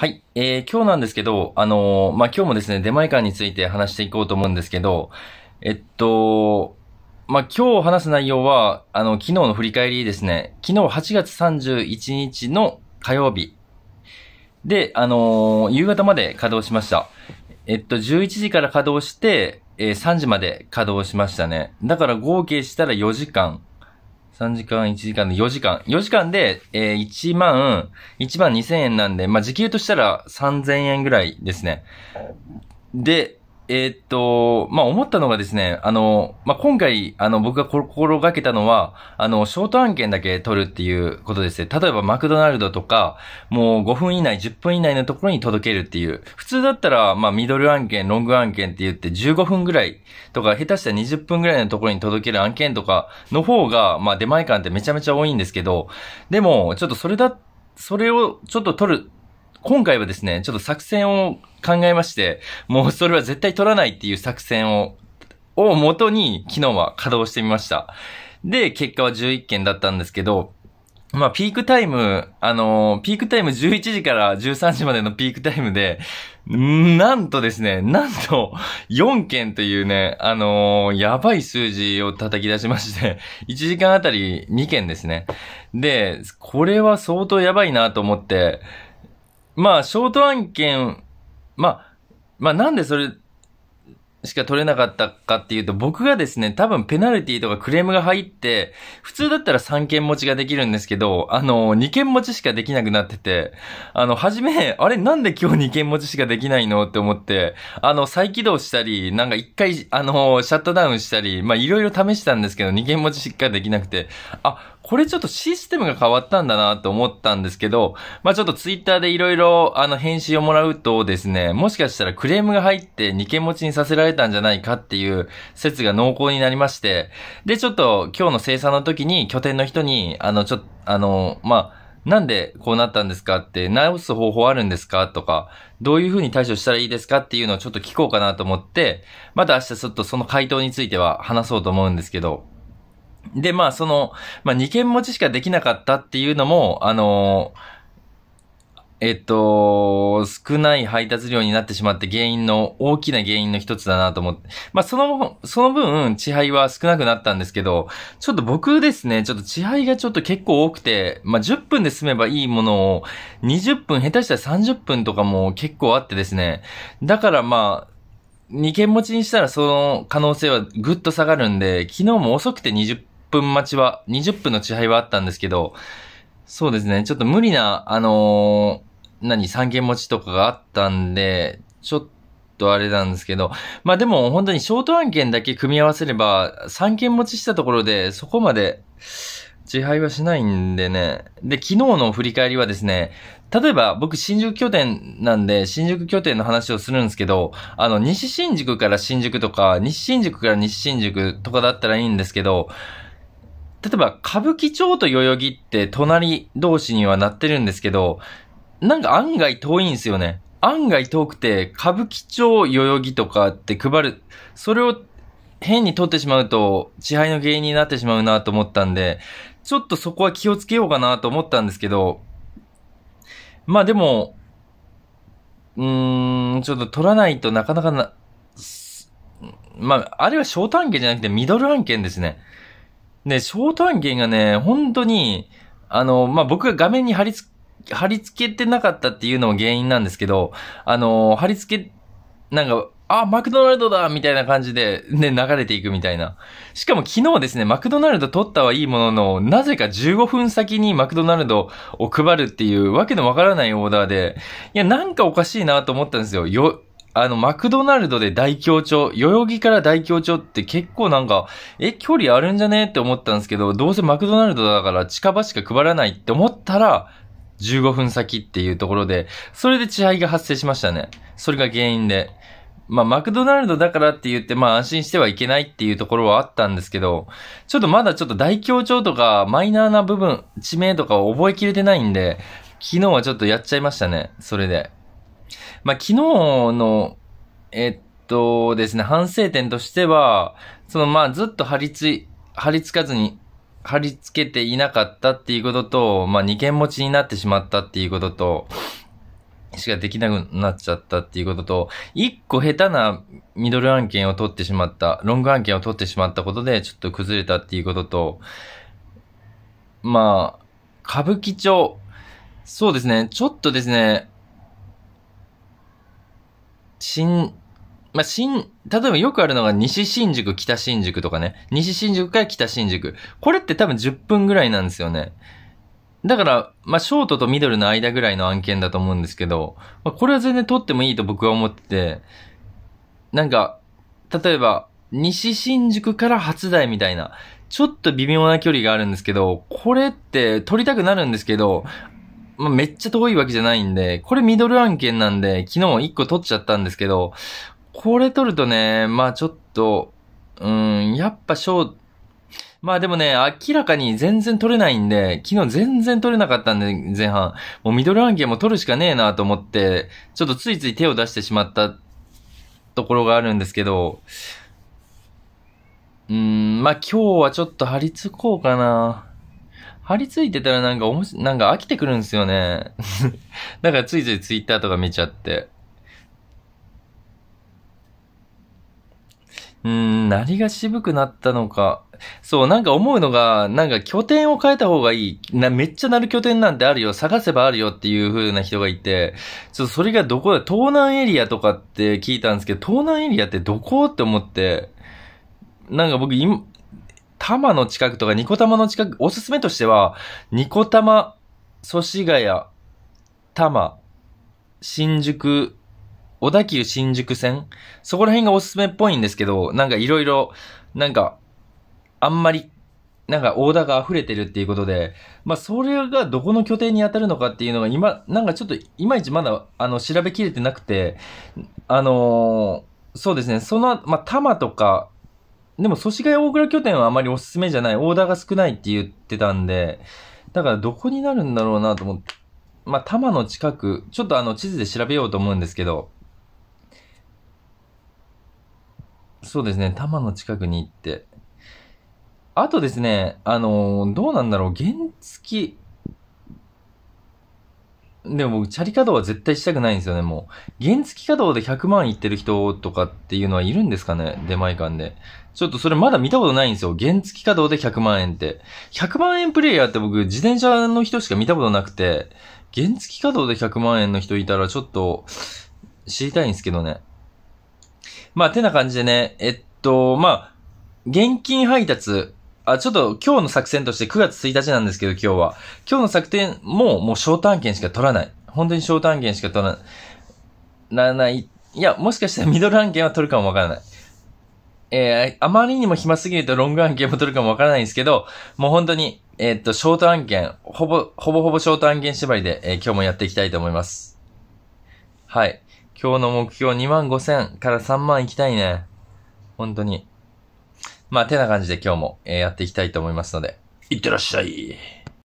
はい。えー、今日なんですけど、あのー、まあ、今日もですね、出前館について話していこうと思うんですけど、えっと、まあ、今日話す内容は、あの、昨日の振り返りですね、昨日8月31日の火曜日で、あのー、夕方まで稼働しました。えっと、11時から稼働して、えー、3時まで稼働しましたね。だから合計したら4時間3時間、1時間で4時間。4時間で、えー、1万、1万2000円なんで、まあ、時給としたら3000円ぐらいですね。で、えー、っと、まあ、思ったのがですね、あの、まあ、今回、あの、僕が心がけたのは、あの、ショート案件だけ取るっていうことですね。例えば、マクドナルドとか、もう5分以内、10分以内のところに届けるっていう。普通だったら、まあ、ミドル案件、ロング案件って言って15分ぐらいとか、下手したら20分ぐらいのところに届ける案件とかの方が、まあ、出前感ってめちゃめちゃ多いんですけど、でも、ちょっとそれだ、それをちょっと取る今回はですね、ちょっと作戦を考えまして、もうそれは絶対取らないっていう作戦を、を元に昨日は稼働してみました。で、結果は11件だったんですけど、まあ、ピークタイム、あのー、ピークタイム11時から13時までのピークタイムで、なんとですね、なんと4件というね、あのー、やばい数字を叩き出しまして、1時間あたり2件ですね。で、これは相当やばいなと思って、まあ、ショート案件、まあ、まあ、なんでそれしか取れなかったかっていうと、僕がですね、多分ペナルティとかクレームが入って、普通だったら3件持ちができるんですけど、あの、2件持ちしかできなくなってて、あの、はじめ、あれなんで今日2件持ちしかできないのって思って、あの、再起動したり、なんか1回、あの、シャットダウンしたり、まあ、いろいろ試したんですけど、2件持ちしかできなくて、あ、これちょっとシステムが変わったんだなと思ったんですけど、まあちょっとツイッターでいろいろあの返信をもらうとですね、もしかしたらクレームが入って二件持ちにさせられたんじゃないかっていう説が濃厚になりまして、でちょっと今日の生産の時に拠点の人に、あのちょっと、あの、まあ、なんでこうなったんですかって、直す方法あるんですかとか、どういうふうに対処したらいいですかっていうのをちょっと聞こうかなと思って、また明日ちょっとその回答については話そうと思うんですけど。で、まあ、その、まあ、2件持ちしかできなかったっていうのも、あのえっと、少ない配達量になってしまって原因の、大きな原因の一つだなと思って。まあ、その、その分、地配は少なくなったんですけど、ちょっと僕ですね、ちょっと地配がちょっと結構多くて、まあ、10分で済めばいいものを、20分、下手したら30分とかも結構あってですね。だからまあ、2件持ちにしたらその可能性はぐっと下がるんで、昨日も遅くて20分待ちは、20分の遅配はあったんですけど、そうですね、ちょっと無理な、あのー、何、三軒持ちとかがあったんで、ちょっとあれなんですけど、まあでも本当にショート案件だけ組み合わせれば、三軒持ちしたところで、そこまで、自敗はしないんでね。で、昨日の振り返りはですね、例えば僕新宿拠点なんで、新宿拠点の話をするんですけど、あの、西新宿から新宿とか、西新宿から西新宿とかだったらいいんですけど、例えば歌舞伎町と代々木って隣同士にはなってるんですけど、なんか案外遠いんですよね。案外遠くて、歌舞伎町代々木とかって配る、それを変に取ってしまうと、支配の原因になってしまうなと思ったんで、ちょっとそこは気をつけようかなと思ったんですけど、まあでも、うーん、ちょっと取らないとなかなかな、まあ、あれはショート案件じゃなくてミドル案件ですね。ね、ショート案件がね、本当に、あの、まあ、僕が画面に貼り付け、貼り付けてなかったっていうのも原因なんですけど、あの、貼り付け、なんか、あ、マクドナルドだみたいな感じで、ね、流れていくみたいな。しかも昨日ですね、マクドナルド取ったはいいものの、なぜか15分先にマクドナルドを配るっていうわけのわからないオーダーで、いや、なんかおかしいなと思ったんですよ。よ、あの、マクドナルドで大協調、代々木から大協調って結構なんか、え、距離あるんじゃねって思ったんですけど、どうせマクドナルドだから近場しか配らないって思ったら、15分先っていうところで、それで合いが発生しましたね。それが原因で。まあ、マクドナルドだからって言って、まあ、安心してはいけないっていうところはあったんですけど、ちょっとまだちょっと大協調とか、マイナーな部分、地名とかを覚えきれてないんで、昨日はちょっとやっちゃいましたね。それで。まあ、昨日の、えっとですね、反省点としては、そのまあずっと張り付い、張り付かずに、貼り付けていなかったっていうことと、まあ、二件持ちになってしまったっていうことと、しかできなくなっちゃったっていうことと、一個下手なミドル案件を取ってしまった、ロング案件を取ってしまったことで、ちょっと崩れたっていうことと、まあ、歌舞伎町、そうですね、ちょっとですね、新、まあ、新、例えばよくあるのが西新宿、北新宿とかね。西新宿から北新宿。これって多分10分ぐらいなんですよね。だから、まあ、ショートとミドルの間ぐらいの案件だと思うんですけど、まあ、これは全然取ってもいいと僕は思ってて、なんか、例えば、西新宿から初台みたいな、ちょっと微妙な距離があるんですけど、これって撮りたくなるんですけど、まあ、めっちゃ遠いわけじゃないんで、これミドル案件なんで、昨日1個取っちゃったんですけど、これ取るとね、まあちょっと、うん、やっぱショー、まあでもね、明らかに全然取れないんで、昨日全然取れなかったんで、前半。もうミドル案件も取るしかねえなと思って、ちょっとついつい手を出してしまったところがあるんですけど、うん、まあ今日はちょっと張り付こうかな。張り付いてたらなんかおもし、なんか飽きてくるんですよね。だからついついツイッターとか見ちゃって。うん、何が渋くなったのか。そう、なんか思うのが、なんか拠点を変えた方がいい。な、めっちゃなる拠点なんてあるよ。探せばあるよっていう風な人がいて、ちょっとそれがどこだ、東南エリアとかって聞いたんですけど、東南エリアってどこって思って、なんか僕今、マの近くとかニコタマの近く、おすすめとしては、ニコタマ、ソシガヤ、多摩、新宿、小田急新宿線そこら辺がおすすめっぽいんですけど、なんかいろいろ、なんか、あんまり、なんかオーダーが溢れてるっていうことで、まあそれがどこの拠点に当たるのかっていうのが今、なんかちょっといまいちまだ、あの、調べきれてなくて、あのー、そうですね、その、まあタマとか、でも、祖師ヶ谷大倉拠点はあまりおすすめじゃない。オーダーが少ないって言ってたんで、だからどこになるんだろうなと思って、まあ、多摩の近く、ちょっとあの、地図で調べようと思うんですけど、そうですね、多摩の近くに行って。あとですね、あのー、どうなんだろう、原付、でも僕、チャリ稼働は絶対したくないんですよね、もう。原付稼働で100万いってる人とかっていうのはいるんですかね出前館で。ちょっとそれまだ見たことないんですよ。原付稼働で100万円って。100万円プレイヤーって僕、自転車の人しか見たことなくて、原付稼働で100万円の人いたらちょっと、知りたいんですけどね。まあ、てな感じでね、えっと、まあ、現金配達あ、ちょっと今日の作戦として9月1日なんですけど今日は。今日の作戦ももう小案件しか取らない。本当に小案件しか取らならない。いや、もしかしたらミドル案件は取るかもわからない。えー、あまりにも暇すぎるとロング案件も取るかもわからないんですけど、もう本当に、えー、っと、ショート案件、ほぼ、ほぼほぼショート案件縛りで、えー、今日もやっていきたいと思います。はい。今日の目標2万5千から3万いきたいね。本当に。まあ、てな感じで今日も、えーやっていきたいと思いますので、いってらっしゃい。